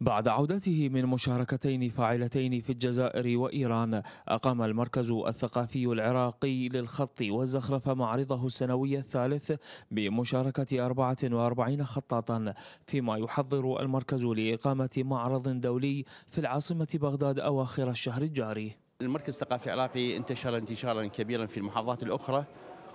بعد عودته من مشاركتين فاعلتين في الجزائر وإيران أقام المركز الثقافي العراقي للخط والزخرفة معرضه السنوي الثالث بمشاركة 44 خطاطا فيما يحضر المركز لإقامة معرض دولي في العاصمة بغداد أواخر الشهر الجاري المركز الثقافي العراقي انتشر انتشارا كبيرا في المحافظات الأخرى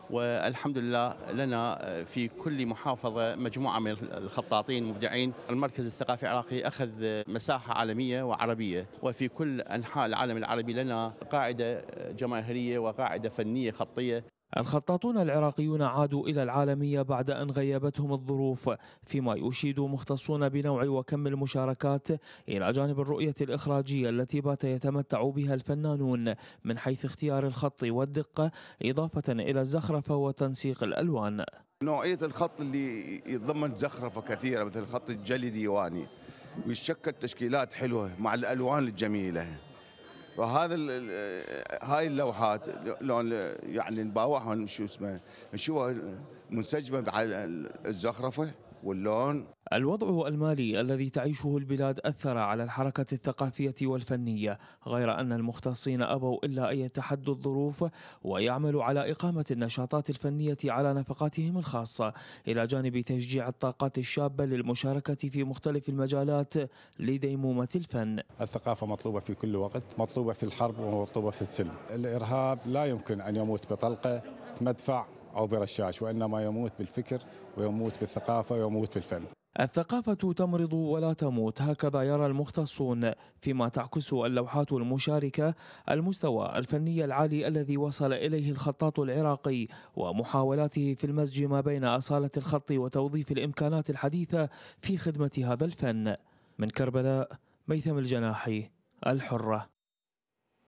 والحمد لله لنا آه، في كل محافظة مجموعة من الخطاطين المبدعين المركز الثقافي العراقي أخذ مساحة عالمية وعربية وفي كل أنحاء العالم العربي لنا قاعدة آه، جماهيرية وقاعدة فنية خطية الخطاطون العراقيون عادوا إلى العالمية بعد أن غيبتهم الظروف فيما يشيد مختصون بنوع وكم المشاركات إلى جانب الرؤية الإخراجية التي بات يتمتع بها الفنانون من حيث اختيار الخط والدقة إضافة إلى الزخرفة وتنسيق الألوان نوعية الخط اللي يتضمن زخرفة كثيرة مثل الخط الجلي ديواني ويتشكل تشكيلات حلوة مع الألوان الجميلة فهذا هاي اللوحات لون يعني نباوعهم شو اسمه نشوفها منسجمه على الزخرفه واللون الوضع المالي الذي تعيشه البلاد أثر على الحركة الثقافية والفنية غير أن المختصين أبوا إلا أن يتحدوا الظروف ويعملوا على إقامة النشاطات الفنية على نفقاتهم الخاصة إلى جانب تشجيع الطاقات الشابة للمشاركة في مختلف المجالات لديمومة الفن الثقافة مطلوبة في كل وقت مطلوبة في الحرب ومطلوبة في السلم الإرهاب لا يمكن أن يموت بطلقة مدفع أو برشاش وإنما يموت بالفكر ويموت بالثقافة ويموت بالفن الثقافة تمرض ولا تموت هكذا يرى المختصون فيما تعكس اللوحات المشاركة المستوى الفني العالي الذي وصل إليه الخطاط العراقي ومحاولاته في المزج ما بين أصالة الخط وتوظيف الإمكانات الحديثة في خدمة هذا الفن من كربلاء ميثم الجناحي الحرة